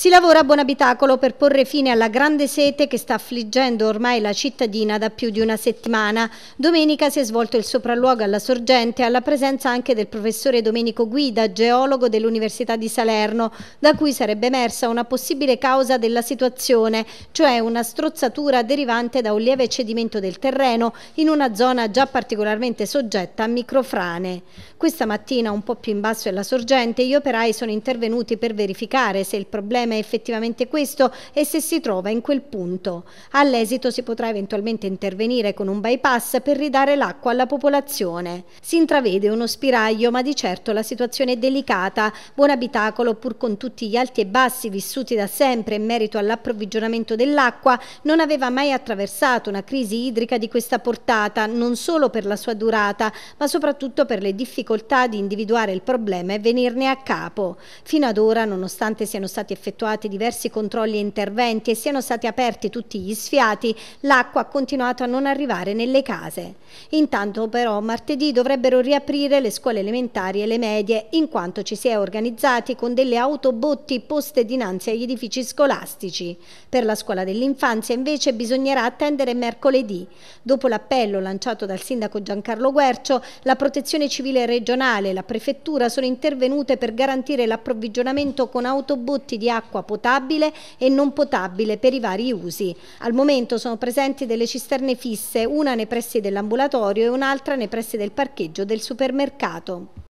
Si lavora a buon abitacolo per porre fine alla grande sete che sta affliggendo ormai la cittadina da più di una settimana. Domenica si è svolto il sopralluogo alla sorgente alla presenza anche del professore Domenico Guida, geologo dell'Università di Salerno, da cui sarebbe emersa una possibile causa della situazione, cioè una strozzatura derivante da un lieve cedimento del terreno in una zona già particolarmente soggetta a microfrane. Questa mattina, un po' più in basso della sorgente, gli operai sono intervenuti per verificare se il problema problema è effettivamente questo e se si trova in quel punto. All'esito si potrà eventualmente intervenire con un bypass per ridare l'acqua alla popolazione. Si intravede uno spiraglio, ma di certo la situazione è delicata. Buon abitacolo, pur con tutti gli alti e bassi vissuti da sempre in merito all'approvvigionamento dell'acqua, non aveva mai attraversato una crisi idrica di questa portata, non solo per la sua durata, ma soprattutto per le difficoltà di individuare il problema e venirne a capo. Fino ad ora, nonostante siano stati effettuati effettuati diversi controlli e interventi e siano stati aperti tutti gli sfiati, l'acqua ha continuato a non arrivare nelle case. Intanto però martedì dovrebbero riaprire le scuole elementari e le medie, in quanto ci si è organizzati con delle autobotti poste dinanzi agli edifici scolastici. Per la scuola dell'infanzia invece bisognerà attendere mercoledì. Dopo l'appello lanciato dal sindaco Giancarlo Guercio, la protezione civile regionale e la prefettura sono intervenute per garantire l'approvvigionamento con autobotti di acqua acqua potabile e non potabile per i vari usi. Al momento sono presenti delle cisterne fisse, una nei pressi dell'ambulatorio e un'altra nei pressi del parcheggio del supermercato.